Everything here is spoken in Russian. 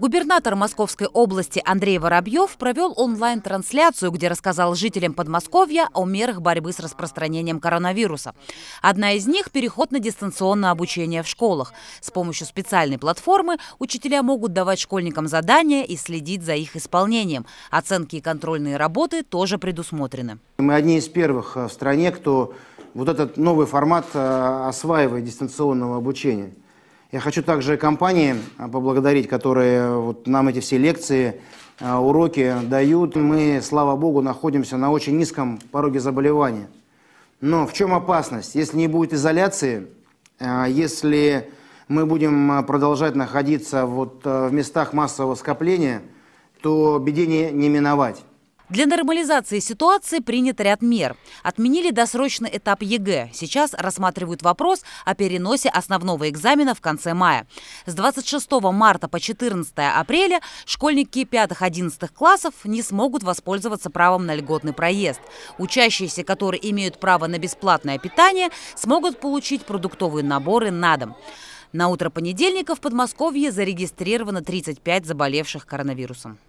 Губернатор Московской области Андрей Воробьев провел онлайн-трансляцию, где рассказал жителям Подмосковья о мерах борьбы с распространением коронавируса. Одна из них – переход на дистанционное обучение в школах. С помощью специальной платформы учителя могут давать школьникам задания и следить за их исполнением. Оценки и контрольные работы тоже предусмотрены. Мы одни из первых э, в стране, кто вот этот новый формат э, осваивает дистанционного обучения. Я хочу также компании а, поблагодарить, которые э, вот нам эти все лекции, а, уроки дают. Мы, слава богу, находимся на очень низком пороге заболевания. Но в чем опасность? Если не будет изоляции, а, если мы будем продолжать находиться вот э, в местах массового скопления, то беде не, не миновать. Для нормализации ситуации принят ряд мер. Отменили досрочный этап ЕГЭ. Сейчас рассматривают вопрос о переносе основного экзамена в конце мая. С 26 марта по 14 апреля школьники 5-11 классов не смогут воспользоваться правом на льготный проезд. Учащиеся, которые имеют право на бесплатное питание, смогут получить продуктовые наборы на дом. На утро понедельника в Подмосковье зарегистрировано 35 заболевших коронавирусом.